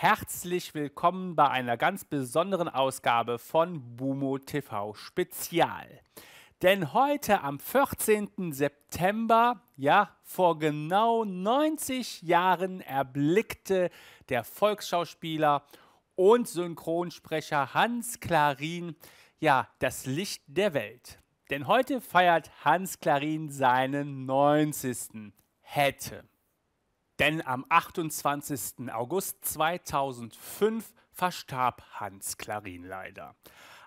herzlich willkommen bei einer ganz besonderen Ausgabe von Bumo TV Spezial. Denn heute am 14. September, ja, vor genau 90 Jahren erblickte der Volksschauspieler und Synchronsprecher Hans Klarin ja das Licht der Welt. Denn heute feiert Hans Klarin seinen 90. Hätte. Denn am 28. August 2005 verstarb Hans Klarin leider.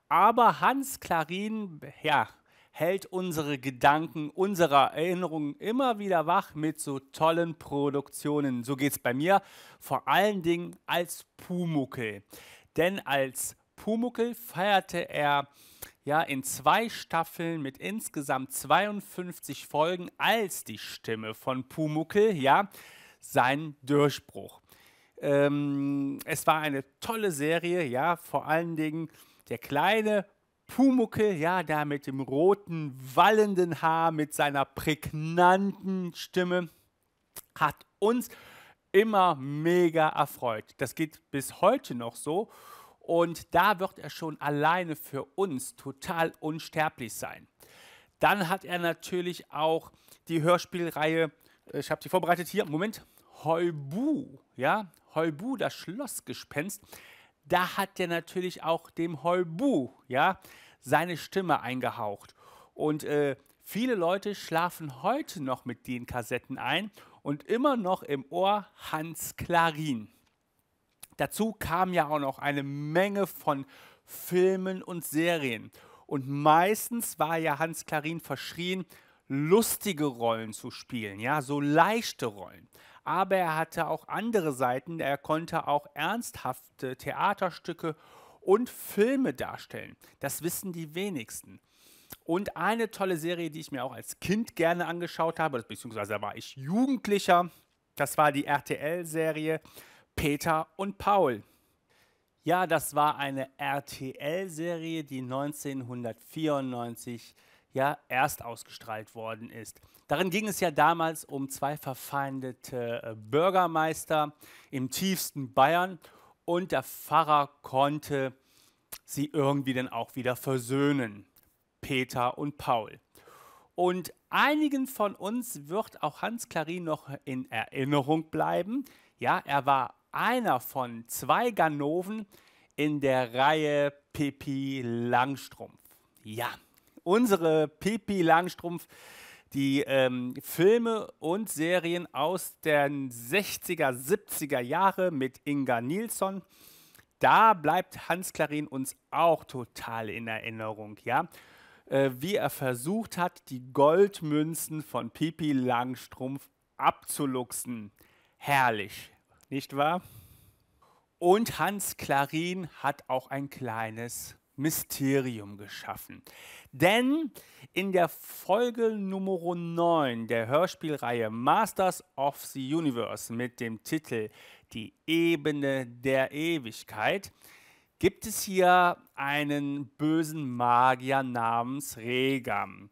Aber Hans Klarin ja, hält unsere Gedanken, unsere Erinnerungen immer wieder wach mit so tollen Produktionen. So geht es bei mir vor allen Dingen als Pumuckel. Denn als Pumuckel feierte er ja, in zwei Staffeln mit insgesamt 52 Folgen als die Stimme von Pumuckel, ja, seinen Durchbruch. Ähm, es war eine tolle Serie, ja, vor allen Dingen der kleine Pumuckel, ja, da mit dem roten, wallenden Haar, mit seiner prägnanten Stimme, hat uns immer mega erfreut. Das geht bis heute noch so. Und da wird er schon alleine für uns total unsterblich sein. Dann hat er natürlich auch die Hörspielreihe ich habe sie vorbereitet hier. Moment. Heubu, ja, Heubu, das Schlossgespenst. Da hat er natürlich auch dem Heubu, ja, seine Stimme eingehaucht. Und äh, viele Leute schlafen heute noch mit den Kassetten ein und immer noch im Ohr Hans Klarin. Dazu kam ja auch noch eine Menge von Filmen und Serien. Und meistens war ja Hans Klarin verschrien lustige Rollen zu spielen, ja, so leichte Rollen. Aber er hatte auch andere Seiten, er konnte auch ernsthafte Theaterstücke und Filme darstellen. Das wissen die wenigsten. Und eine tolle Serie, die ich mir auch als Kind gerne angeschaut habe, beziehungsweise da war ich Jugendlicher, das war die RTL-Serie Peter und Paul. Ja, das war eine RTL-Serie, die 1994 ja erst ausgestrahlt worden ist. Darin ging es ja damals um zwei verfeindete äh, Bürgermeister im tiefsten Bayern und der Pfarrer konnte sie irgendwie dann auch wieder versöhnen, Peter und Paul. Und einigen von uns wird auch Hans Klarin noch in Erinnerung bleiben. Ja, er war einer von zwei Ganoven in der Reihe Pippi Langstrumpf. Ja, unsere Pipi Langstrumpf, die ähm, Filme und Serien aus den 60er, 70er Jahre mit Inga Nilsson. Da bleibt Hans Klarin uns auch total in Erinnerung, ja äh, wie er versucht hat, die Goldmünzen von Pipi Langstrumpf abzuluxen. Herrlich, nicht wahr? Und Hans Klarin hat auch ein kleines Mysterium geschaffen. Denn in der Folge Nummer 9 der Hörspielreihe Masters of the Universe mit dem Titel Die Ebene der Ewigkeit gibt es hier einen bösen Magier namens Regam.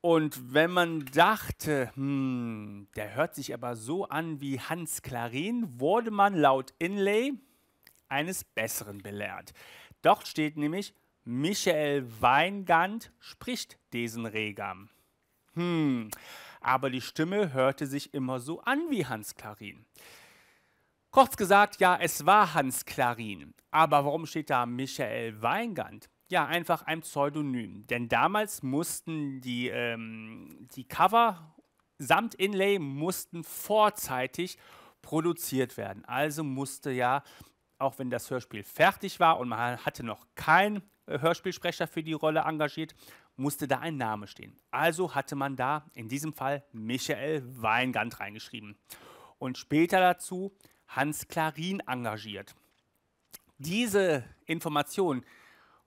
Und wenn man dachte, hm, der hört sich aber so an wie Hans Klarin, wurde man laut Inlay eines Besseren belehrt. Dort steht nämlich, Michael Weingand spricht diesen Regam. Hm, aber die Stimme hörte sich immer so an wie Hans Klarin. Kurz gesagt, ja, es war Hans Klarin. Aber warum steht da Michael Weingand? Ja, einfach ein Pseudonym. Denn damals mussten die, ähm, die Cover samt Inlay mussten vorzeitig produziert werden. Also musste ja auch wenn das Hörspiel fertig war und man hatte noch keinen äh, Hörspielsprecher für die Rolle engagiert, musste da ein Name stehen. Also hatte man da in diesem Fall Michael Weingand reingeschrieben und später dazu Hans Klarin engagiert. Diese Information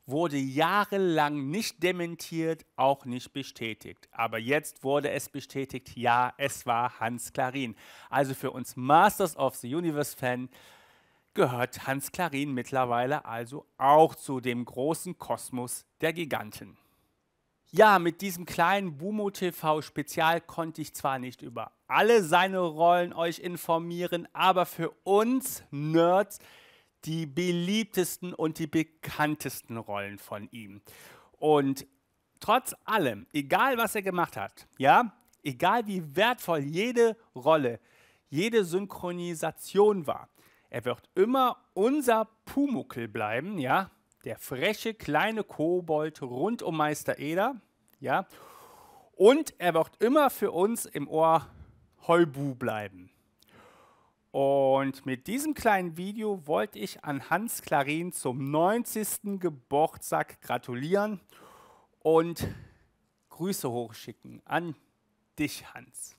wurde jahrelang nicht dementiert, auch nicht bestätigt. Aber jetzt wurde es bestätigt, ja, es war Hans Klarin. Also für uns Masters of the Universe-Fan gehört Hans Klarin mittlerweile also auch zu dem großen Kosmos der Giganten. Ja, mit diesem kleinen Bumo TV Spezial konnte ich zwar nicht über alle seine Rollen euch informieren, aber für uns Nerds die beliebtesten und die bekanntesten Rollen von ihm. Und trotz allem, egal was er gemacht hat, ja, egal wie wertvoll jede Rolle, jede Synchronisation war, er wird immer unser Pumuckel bleiben, ja, der freche kleine Kobold rund um Meister Eder, ja, und er wird immer für uns im Ohr Heubu bleiben. Und mit diesem kleinen Video wollte ich an Hans Klarin zum 90. Geburtstag gratulieren und Grüße hochschicken an dich, Hans.